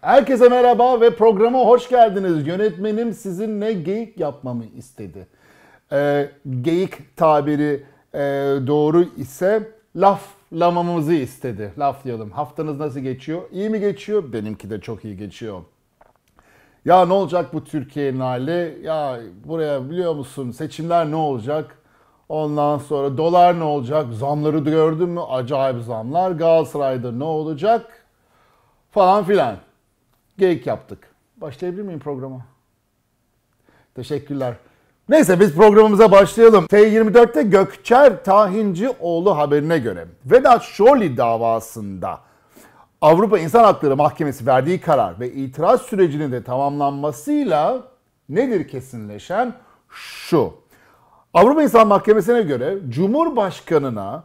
Herkese merhaba ve programa hoş geldiniz. Yönetmenim sizinle geyik yapmamı istedi. Ee, geyik tabiri e, doğru ise laflamamızı istedi. Laf diyelim. Haftanız nasıl geçiyor? İyi mi geçiyor? Benimki de çok iyi geçiyor. Ya ne olacak bu Türkiye'nin hali? Ya buraya biliyor musun seçimler ne olacak? Ondan sonra dolar ne olacak? Zamları gördün mü? Acayip zamlar. Galatasaray'da ne olacak? Falan filan geyik yaptık. Başlayabilir miyim programı? Teşekkürler. Neyse biz programımıza başlayalım. T24'te Gökçer Tahincioğlu haberine göre Vedat Şoli davasında Avrupa İnsan Hakları Mahkemesi verdiği karar ve itiraz sürecinin de tamamlanmasıyla nedir kesinleşen? Şu. Avrupa İnsan Mahkemesi'ne göre Cumhurbaşkanına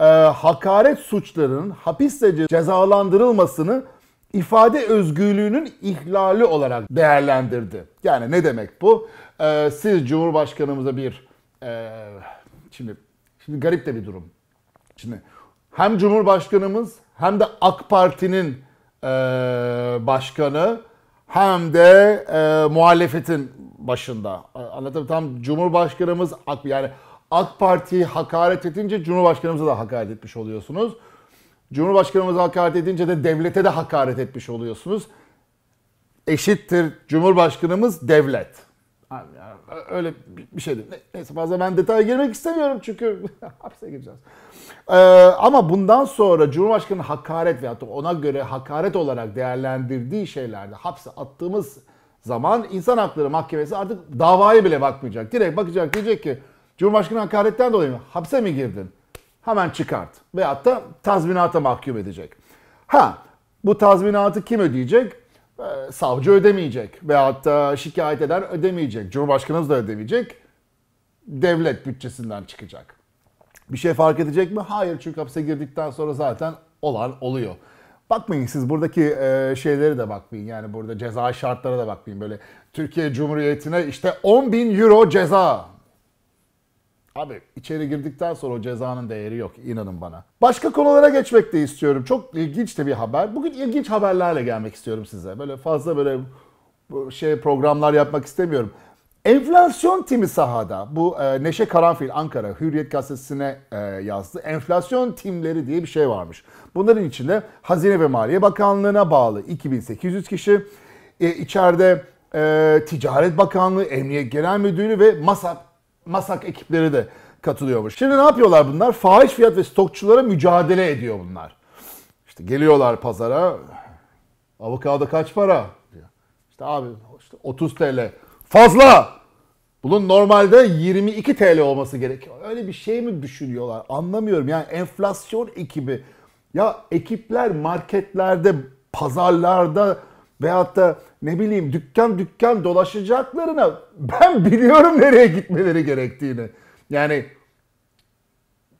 e, hakaret suçlarının hapisle cezalandırılmasını ifade özgürlüğünün ihlali olarak değerlendirdi. Yani ne demek bu? Ee, siz Cumhurbaşkanımıza bir e, şimdi şimdi garip de bir durum. Şimdi hem Cumhurbaşkanımız hem de AK Parti'nin e, başkanı hem de e, muhalefetin başında. Anladım tam Cumhurbaşkanımız AK yani AK Parti'yi hakaret edince Cumhurbaşkanımıza da hakaret etmiş oluyorsunuz. Cumhurbaşkanımıza hakaret edince de devlete de hakaret etmiş oluyorsunuz. Eşittir Cumhurbaşkanımız devlet. Yani öyle bir şey değil. Neyse fazla ben detaya girmek istemiyorum çünkü hapse gireceğiz. Ee, ama bundan sonra Cumhurbaşkanı hakaret veyahut da ona göre hakaret olarak değerlendirdiği şeylerde hapse attığımız zaman insan hakları mahkemesi artık davaya bile bakmayacak. Direkt bakacak diyecek ki Cumhurbaşkanı hakaretten dolayı mı hapse mi girdin? hemen çıkart. Veyahut da tazminata mahkum edecek. Ha bu tazminatı kim ödeyecek? Ee, savcı ödemeyecek veyahut da şikayet eden ödemeyecek. Cumhurbaşkanımız da ödemeyecek. Devlet bütçesinden çıkacak. Bir şey fark edecek mi? Hayır çünkü hapse girdikten sonra zaten olan oluyor. Bakmayın siz buradaki e, şeyleri de bakmayın yani burada ceza şartlara da bakmayın. Böyle Türkiye Cumhuriyeti'ne işte 10 bin euro ceza Abi içeri girdikten sonra o cezanın değeri yok inanın bana. Başka konulara geçmek de istiyorum. Çok ilginç de bir haber. Bugün ilginç haberlerle gelmek istiyorum size. Böyle fazla böyle şey programlar yapmak istemiyorum. Enflasyon timi sahada. Bu e, Neşe Karanfil Ankara Hürriyet Gazetesi'ne e, yazdı. Enflasyon timleri diye bir şey varmış. Bunların içinde Hazine ve Maliye Bakanlığı'na bağlı 2800 kişi. E, içeride Ticaret Bakanlığı, Emniyet Genel Müdürü ve MASAP masak ekipleri de katılıyormuş. Şimdi ne yapıyorlar bunlar? Fahiş fiyat ve stokçulara mücadele ediyor bunlar. İşte geliyorlar pazara. Avokado kaç para? Diyor. İşte abi işte 30 TL. Fazla! Bunun normalde 22 TL olması gerekiyor. Öyle bir şey mi düşünüyorlar? Anlamıyorum. Yani enflasyon ekibi. Ya ekipler marketlerde, pazarlarda, Veyahut da ne bileyim dükkan dükkan dolaşacaklarına ben biliyorum nereye gitmeleri gerektiğini. Yani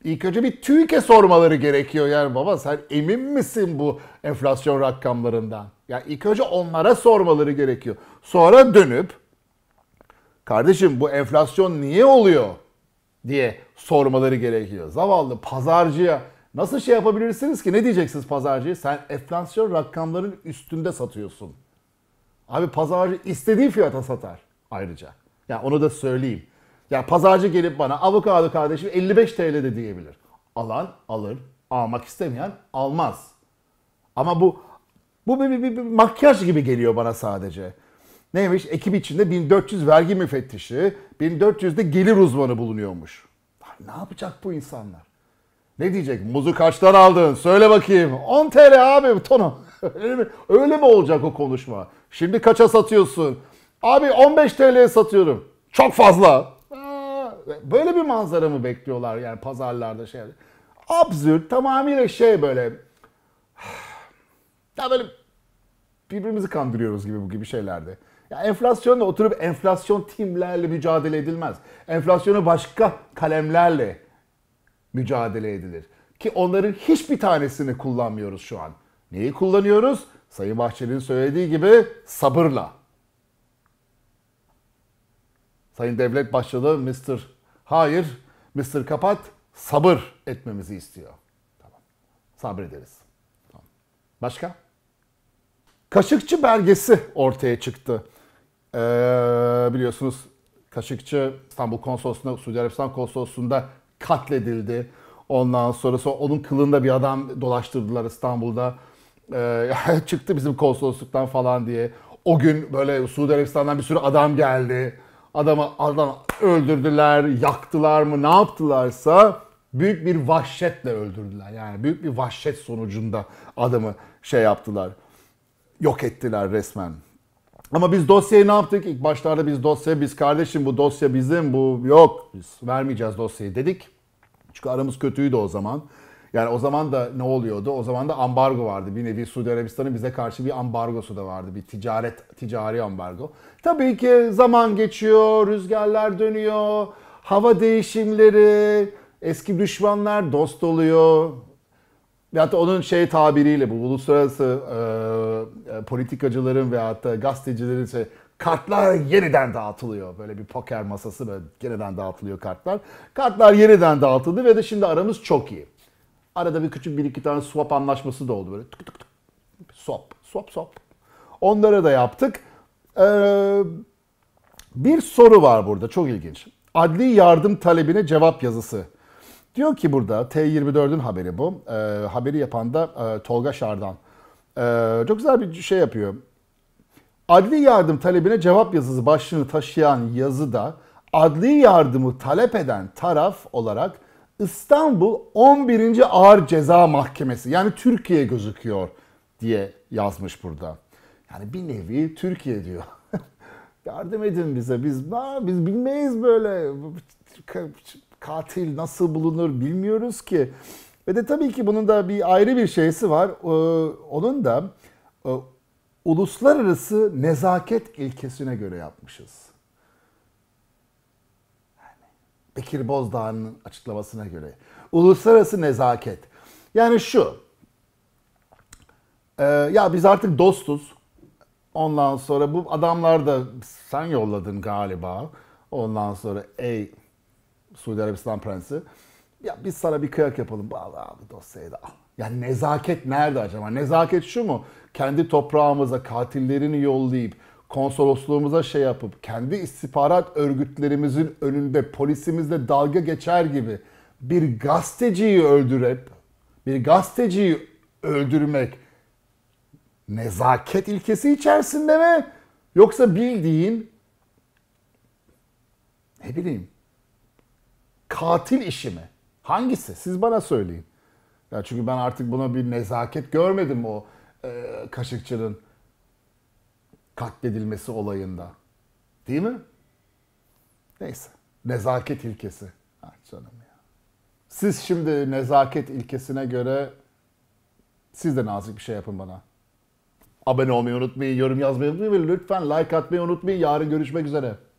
ilk önce bir TÜİK'e sormaları gerekiyor. Yani baba sen emin misin bu enflasyon rakamlarından? Ya yani ilk önce onlara sormaları gerekiyor. Sonra dönüp kardeşim bu enflasyon niye oluyor diye sormaları gerekiyor. Zavallı pazarcıya Nasıl şey yapabilirsiniz ki? Ne diyeceksiniz pazarcıya? Sen enflasyon rakamların üstünde satıyorsun. Abi pazarcı istediği fiyata satar ayrıca. Yani onu da söyleyeyim. Ya yani pazarcı gelip bana avokado kardeşim 55 TL de diyebilir. Alan alır, almak istemeyen almaz. Ama bu bu bir, bir, bir, bir makyaj gibi geliyor bana sadece. Neymiş? Ekip içinde 1400 vergi müfettişi, 1400 de gelir uzmanı bulunuyormuş. Ne yapacak bu insanlar? Ne diyecek? Muzu kaçtan aldın? Söyle bakayım. 10 TL abi tonu. Öyle mi? Öyle mi olacak o konuşma? Şimdi kaça satıyorsun? Abi 15 TL'ye satıyorum. Çok fazla. böyle bir manzara mı bekliyorlar yani pazarlarda şey? Absürt tamamıyla şey böyle. Ya böyle birbirimizi kandırıyoruz gibi bu gibi şeylerde. Ya enflasyonla oturup enflasyon timlerle mücadele edilmez. Enflasyonu başka kalemlerle mücadele edilir. Ki onların hiçbir tanesini kullanmıyoruz şu an. Neyi kullanıyoruz? Sayın Bahçeli'nin söylediği gibi sabırla. Sayın Devlet Başkanı Mr. Hayır, Mr. Kapat sabır etmemizi istiyor. Tamam. Sabrederiz. Tamam. Başka? Kaşıkçı belgesi ortaya çıktı. Ee, biliyorsunuz Kaşıkçı İstanbul Konsolosluğu'nda, Suudi Arabistan Konsolosluğu'nda katledildi. Ondan sonra, sonra onun kılığında bir adam dolaştırdılar İstanbul'da. Ee, çıktı bizim konsolosluktan falan diye. O gün böyle Suudi Arabistan'dan bir sürü adam geldi. Adamı adam öldürdüler, yaktılar mı ne yaptılarsa büyük bir vahşetle öldürdüler. Yani büyük bir vahşet sonucunda adamı şey yaptılar. Yok ettiler resmen. Ama biz dosyayı ne yaptık? İlk başlarda biz dosya, biz kardeşim bu dosya bizim, bu yok biz vermeyeceğiz dosyayı dedik. Çünkü aramız kötüydü o zaman. Yani o zaman da ne oluyordu? O zaman da ambargo vardı. Bir nevi Suudi Arabistan'ın bize karşı bir ambargosu da vardı. Bir ticaret, ticari ambargo. Tabii ki zaman geçiyor, rüzgarlar dönüyor, hava değişimleri, eski düşmanlar dost oluyor. Veyahut da onun şey tabiriyle bu uluslararası e, politikacıların veyahut da gazetecilerin şey, kartlar yeniden dağıtılıyor. Böyle bir poker masası böyle yeniden dağıtılıyor kartlar. Kartlar yeniden dağıtıldı ve de şimdi aramız çok iyi. Arada bir küçük bir iki tane swap anlaşması da oldu böyle. Tık tık tık. Swap, swap, swap. Onlara da yaptık. Ee, bir soru var burada çok ilginç. Adli yardım talebine cevap yazısı. Diyor ki burada T24'ün haberi bu. Ee, haberi yapan da e, Tolga Şardan. Ee, çok güzel bir şey yapıyor. Adli yardım talebine cevap yazısı başlığını taşıyan yazıda adli yardımı talep eden taraf olarak İstanbul 11. Ağır Ceza Mahkemesi yani Türkiye gözüküyor diye yazmış burada. Yani bir nevi Türkiye diyor. Yardım edin bize biz aa, biz bilmeyiz böyle katil nasıl bulunur bilmiyoruz ki. Ve de tabii ki bunun da bir ayrı bir şeysi var. Ee, onun da e, uluslararası nezaket ilkesine göre yapmışız. Yani Bekir Bozdağ'ın açıklamasına göre. Uluslararası nezaket. Yani şu. E, ya biz artık dostuz. Ondan sonra bu adamlar da sen yolladın galiba. Ondan sonra ey Suudi Arabistan Prensi. Ya biz sana bir kıyak yapalım. Bağla abi dosyayı da al. Yani nezaket nerede acaba? Nezaket şu mu? Kendi toprağımıza katillerini yollayıp konsolosluğumuza şey yapıp kendi istihbarat örgütlerimizin önünde polisimizle dalga geçer gibi bir gazeteciyi öldürüp bir gazeteciyi öldürmek nezaket ilkesi içerisinde mi? Yoksa bildiğin ne bileyim katil işi mi? Hangisi? Siz bana söyleyin. Ya çünkü ben artık buna bir nezaket görmedim o e, Kaşıkçı'nın katledilmesi olayında. Değil mi? Neyse. Nezaket ilkesi. Ah canım ya. Siz şimdi nezaket ilkesine göre siz de nazik bir şey yapın bana. Abone olmayı unutmayın, yorum yazmayı unutmayın ve lütfen like atmayı unutmayın. Yarın görüşmek üzere.